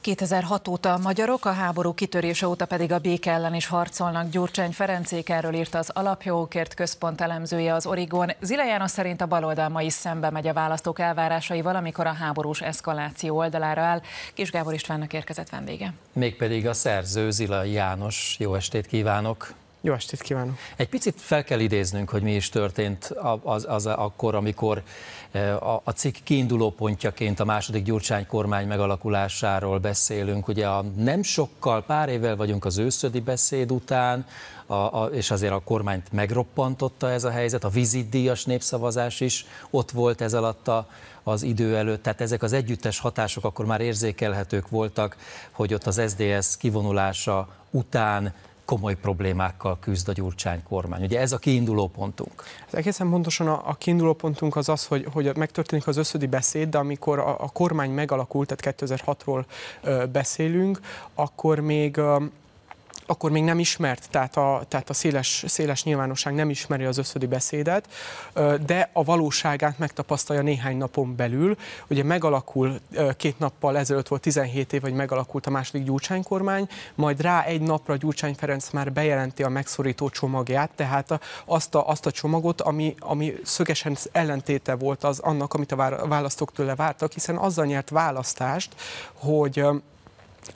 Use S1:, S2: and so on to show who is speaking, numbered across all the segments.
S1: 2006 óta a magyarok, a háború kitörése óta pedig a béke ellen is harcolnak. Gyurcsány Ferencék erről írt az Alapjogokért Központ elemzője az Origón. Zile János szerint a baloldal ma is szembe megy a választók elvárásai, amikor a háborús eszkaláció oldalára áll. Kis Gábor Istvánnak érkezett vendége. Mégpedig a szerző Zila János. Jó estét kívánok! Jó estét kívánok! Egy picit fel kell idéznünk, hogy mi is történt az, az akkor, amikor e, a, a cikk kiinduló pontjaként a második Gyurcsány kormány megalakulásáról beszélünk. Ugye a nem sokkal, pár évvel vagyunk az őszödi beszéd után, a, a, és azért a kormányt megroppantotta ez a helyzet, a vizitdíjas népszavazás is ott volt ez alatt a, az idő előtt, tehát ezek az együttes hatások akkor már érzékelhetők voltak, hogy ott az SDS kivonulása után komoly problémákkal küzd a Gyurcsány kormány. Ugye ez a kiinduló pontunk. Ez hát egészen pontosan a, a kiinduló pontunk
S2: az az, hogy, hogy megtörténik az összödi beszéd, de amikor a, a kormány megalakult, tehát 2006-ról ö, beszélünk, akkor még ö, akkor még nem ismert, tehát a, tehát a széles, széles nyilvánosság nem ismeri az összödi beszédet, de a valóságát megtapasztalja néhány napon belül. Ugye megalakul két nappal ezelőtt volt 17 év, hogy megalakult a második Gyurcsány kormány, majd rá egy napra Gyurcsány Ferenc már bejelenti a megszorító csomagját, tehát azt a, azt a csomagot, ami, ami szögesen ellentéte volt az annak, amit a választók tőle vártak, hiszen azzal nyert választást, hogy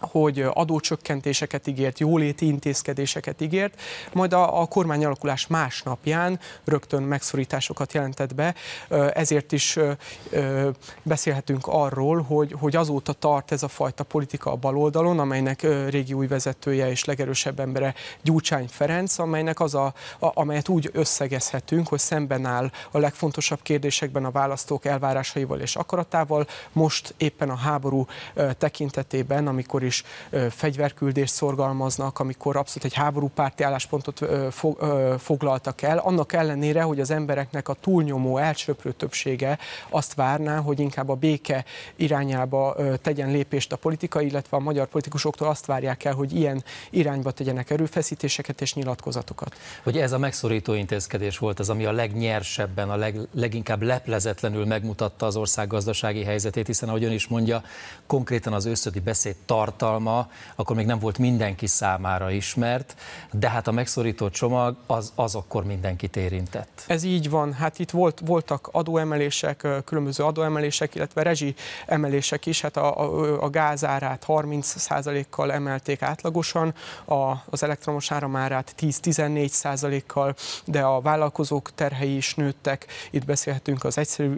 S2: hogy adócsökkentéseket ígért, jóléti intézkedéseket ígért, majd a, a kormányalakulás másnapján rögtön megszorításokat jelentett be, ezért is beszélhetünk arról, hogy, hogy azóta tart ez a fajta politika a baloldalon, amelynek régi új vezetője és legerősebb embere Gyúcsány Ferenc, amelynek az a, a, amelyet úgy összegezhetünk, hogy szemben áll a legfontosabb kérdésekben a választók elvárásaival és akaratával, most éppen a háború tekintetében, amikor amikor is fegyverküldést szorgalmaznak, amikor abszolút egy háborúpárti álláspontot foglaltak el, annak ellenére, hogy az embereknek a túlnyomó, elsöprő többsége azt várná, hogy inkább a béke irányába tegyen lépést a politika, illetve a magyar politikusoktól azt várják el, hogy ilyen irányba tegyenek erőfeszítéseket és
S1: nyilatkozatokat. Hogy ez a megszorító intézkedés volt az, ami a legnyersebben, a leg, leginkább leplezetlenül megmutatta az ország gazdasági helyzetét, hiszen ahogy ön is mondja, konkrétan az őszödi beszéd tart tartalma akkor még nem volt mindenki számára ismert, de hát a megszorító csomag az, az akkor mindenkit érintett.
S2: Ez így van, hát itt volt, voltak adóemelések, különböző adóemelések, illetve rezsi emelések is, hát a, a, a gázárát 30%-kal emelték átlagosan, a, az elektromos áramárát 10-14%-kal, de a vállalkozók terhei is nőttek, itt beszélhetünk az egyszerű,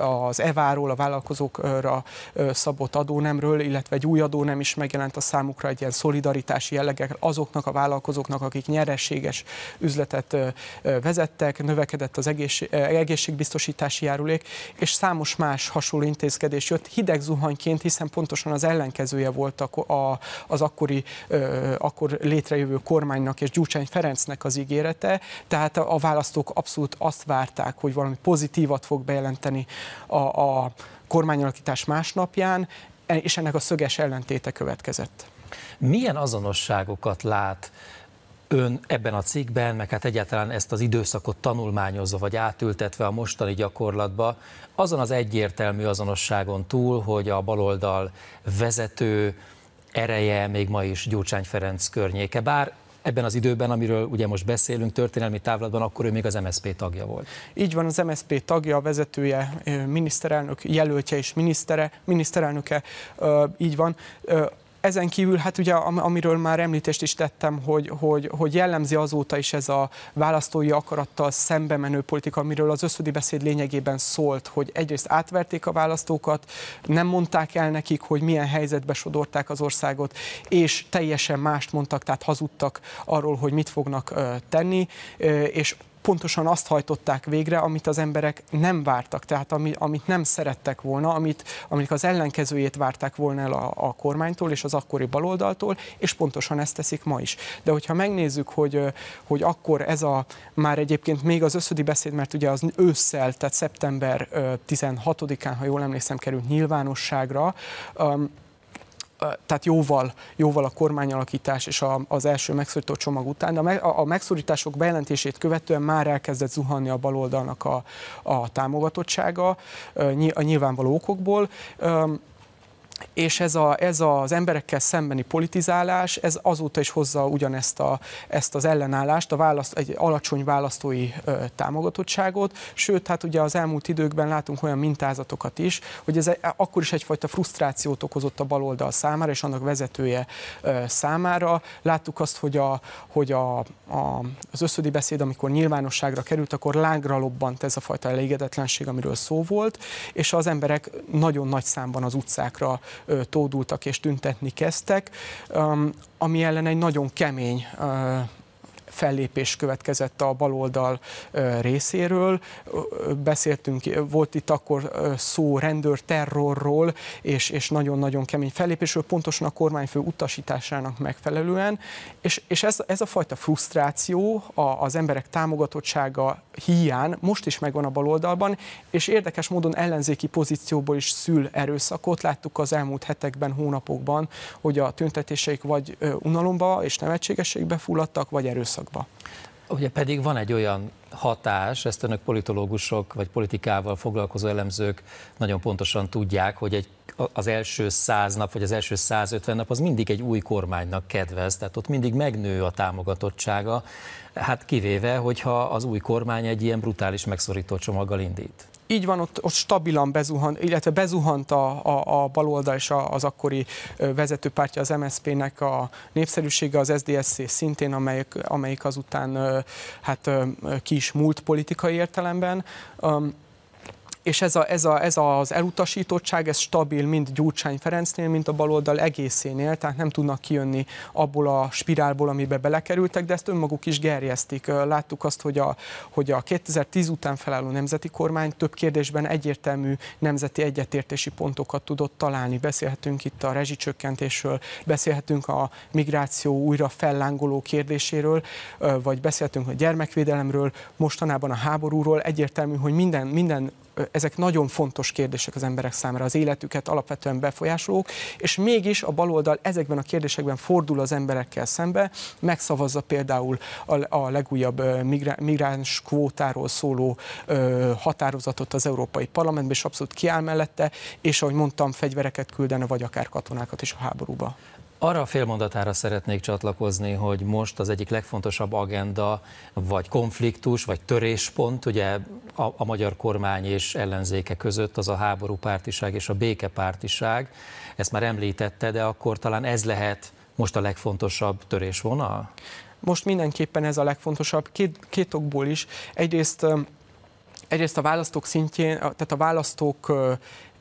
S2: az eváról, a vállalkozókra szabott adónemről, illetve egy új adónem hanem is megjelent a számukra egy ilyen szolidaritási jellegek azoknak a vállalkozóknak, akik nyereséges üzletet vezettek, növekedett az egészség, egészségbiztosítási járulék, és számos más hasonló intézkedés jött hideg zuhanyként, hiszen pontosan az ellenkezője volt a, a, az akkori, akkor létrejövő kormánynak és Gyurcsány Ferencnek az ígérete, tehát a, a választók abszolút azt várták, hogy valami pozitívat fog bejelenteni a, a kormányalakítás másnapján, E, és ennek a szöges ellentéte következett.
S1: Milyen azonosságokat lát ön ebben a cikkben, meg hát egyáltalán ezt az időszakot tanulmányozva, vagy átültetve a mostani gyakorlatba, azon az egyértelmű azonosságon túl, hogy a baloldal vezető ereje még ma is Gyurcsány Ferenc környéke, bár ebben az időben, amiről ugye most beszélünk, történelmi távlatban, akkor ő még az MSZP tagja volt. Így van, az MSZP tagja, a
S2: vezetője, miniszterelnök jelöltje és minisztere, miniszterelnöke, így van ezen kívül, hát ugye, amiről már említést is tettem, hogy, hogy, hogy jellemzi azóta is ez a választói akarattal szembe menő politika, amiről az összödi beszéd lényegében szólt, hogy egyrészt átverték a választókat, nem mondták el nekik, hogy milyen helyzetbe sodorták az országot, és teljesen mást mondtak, tehát hazudtak arról, hogy mit fognak tenni, és pontosan azt hajtották végre, amit az emberek nem vártak, tehát ami, amit nem szerettek volna, amit, amit az ellenkezőjét várták volna el a, a kormánytól és az akkori baloldaltól, és pontosan ezt teszik ma is. De hogyha megnézzük, hogy, hogy akkor ez a már egyébként még az összödi beszéd, mert ugye az ősszel, tehát szeptember 16-án, ha jól emlékszem, került nyilvánosságra, um, tehát jóval, jóval a kormányalakítás és a, az első megszorító csomag után, de a, a megszorítások bejelentését követően már elkezdett zuhanni a baloldalnak a, a támogatottsága a nyilvánvaló okokból és ez, a, ez az emberekkel szembeni politizálás, ez azóta is hozza ugyanezt a, ezt az ellenállást, a választ, egy alacsony választói ö, támogatottságot, sőt, hát ugye az elmúlt időkben látunk olyan mintázatokat is, hogy ez e, akkor is egyfajta frusztrációt okozott a baloldal számára, és annak vezetője ö, számára. Láttuk azt, hogy, a, hogy a, a, az összödi beszéd, amikor nyilvánosságra került, akkor lángra lobbant ez a fajta elégedetlenség, amiről szó volt, és az emberek nagyon nagy számban az utcákra tódultak és tüntetni kezdtek, um, ami ellen egy nagyon kemény fellépés következett a baloldal részéről. Beszéltünk, volt itt akkor szó terrorról, és, és nagyon-nagyon kemény fellépésről, pontosan a kormányfő utasításának megfelelően, és, és ez, ez a fajta frusztráció, a, az emberek támogatottsága hiány most is megvan a baloldalban, és érdekes módon ellenzéki pozícióból is szül erőszakot. Láttuk az elmúlt hetekben, hónapokban, hogy a tüntetéseik vagy unalomba és nevetségességbe fulladtak, vagy erőszak időszakba.
S1: Ugye pedig van egy olyan hatás, ezt önök politológusok vagy politikával foglalkozó elemzők nagyon pontosan tudják, hogy egy, az első 100 nap vagy az első 150 nap az mindig egy új kormánynak kedvez, tehát ott mindig megnő a támogatottsága, hát kivéve, hogyha az új kormány egy ilyen brutális megszorító csomaggal indít.
S2: Így van, ott, ott stabilan bezuhan, illetve bezuhant a, a, a baloldal és a, az akkori vezetőpártja az MSZP-nek a népszerűsége, az SZDSZ szintén, amelyik, amelyik azután hát ki is múlt politikai értelemben és ez, a, ez, a, ez az elutasítottság, ez stabil mind Gyurcsány Ferencnél, mint a baloldal egészénél, tehát nem tudnak kijönni abból a spirálból, amiben belekerültek, de ezt önmaguk is gerjesztik. Láttuk azt, hogy a, hogy a 2010 után felálló nemzeti kormány több kérdésben egyértelmű nemzeti egyetértési pontokat tudott találni. Beszélhetünk itt a rezsicsökkentésről, beszélhetünk a migráció újra fellángoló kérdéséről, vagy beszélhetünk a gyermekvédelemről, mostanában a háborúról. Egyértelmű, hogy minden, minden ezek nagyon fontos kérdések az emberek számára, az életüket alapvetően befolyásolók, és mégis a baloldal ezekben a kérdésekben fordul az emberekkel szembe, megszavazza például a, a legújabb migráns kvótáról szóló ö, határozatot az Európai Parlamentben, és abszolút kiáll mellette, és ahogy mondtam, fegyvereket küldene, vagy akár katonákat is a háborúba.
S1: Arra a félmondatára szeretnék csatlakozni, hogy most az egyik legfontosabb agenda, vagy konfliktus, vagy töréspont, ugye a, a magyar kormány és ellenzéke között az a háború pártiság és a békepártiság. Ezt már említette, de akkor talán ez lehet most a legfontosabb törésvonal?
S2: Most mindenképpen ez a legfontosabb, két, két okból is. Egyrészt Egyrészt a választók szintjén, tehát a választók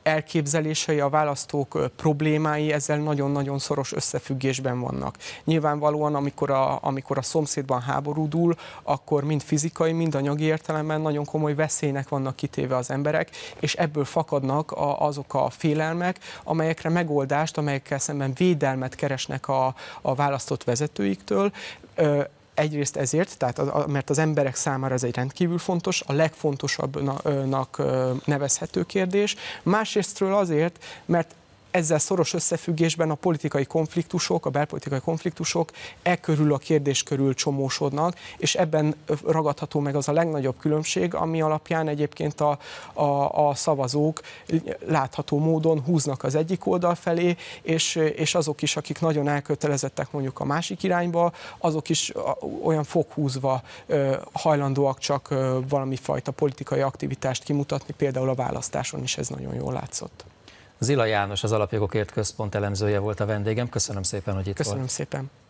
S2: elképzelései, a választók problémái ezzel nagyon-nagyon szoros összefüggésben vannak. Nyilvánvalóan, amikor a, amikor a szomszédban háborúdul, akkor mind fizikai, mind anyagi értelemben nagyon komoly veszélynek vannak kitéve az emberek, és ebből fakadnak a, azok a félelmek, amelyekre megoldást, amelyekkel szemben védelmet keresnek a, a választott vezetőiktől Egyrészt ezért, tehát a, mert az emberek számára ez egy rendkívül fontos, a legfontosabbnak nevezhető kérdés. Másrésztről azért, mert ezzel szoros összefüggésben a politikai konfliktusok, a belpolitikai konfliktusok e körül a kérdés körül csomósodnak, és ebben ragadható meg az a legnagyobb különbség, ami alapján egyébként a, a, a szavazók látható módon húznak az egyik oldal felé, és, és azok is, akik nagyon elkötelezettek mondjuk a másik irányba, azok is olyan fokhúzva hajlandóak csak valami fajta politikai aktivitást kimutatni, például a választáson is ez nagyon jól látszott.
S1: Zila János, az Alapjogokért Központ elemzője volt a vendégem. Köszönöm szépen, hogy itt Köszönöm volt.
S2: Köszönöm szépen.